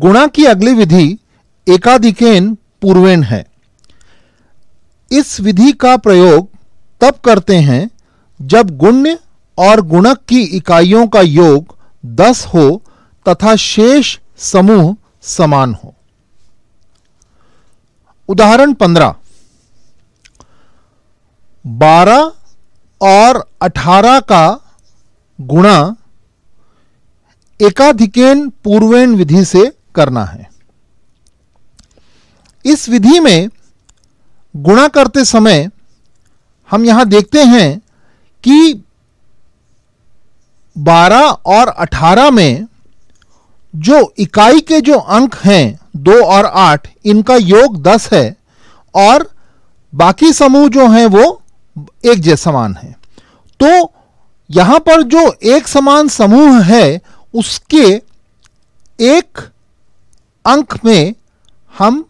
गुणा की अगली विधि एकाधिकेन पूर्वेण है इस विधि का प्रयोग तब करते हैं जब गुण्य और गुणक की इकाइयों का योग दस हो तथा शेष समूह समान हो उदाहरण पंद्रह बारह और अठारह का गुणा एकाधिकेन पूर्वेण विधि से करना है इस विधि में गुणा करते समय हम यहां देखते हैं कि 12 और 18 में जो इकाई के जो अंक हैं दो और आठ इनका योग दस है और बाकी समूह जो हैं वो एक जैसे समान है तो यहां पर जो एक समान समूह है उसके अंक में हम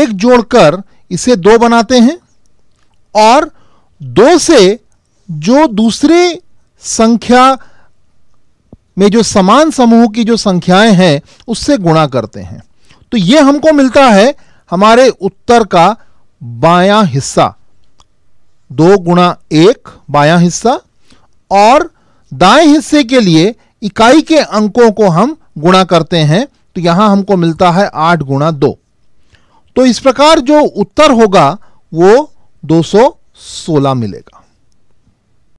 एक जोड़कर इसे दो बनाते हैं और दो से जो दूसरे संख्या में जो समान समूह की जो संख्याएं हैं उससे गुणा करते हैं तो यह हमको मिलता है हमारे उत्तर का बायां हिस्सा दो गुणा एक बायां हिस्सा और दाएं हिस्से के लिए इकाई के अंकों को हम गुणा करते हैं तो यहां हमको मिलता है आठ गुणा दो तो इस प्रकार जो उत्तर होगा वो 216 मिलेगा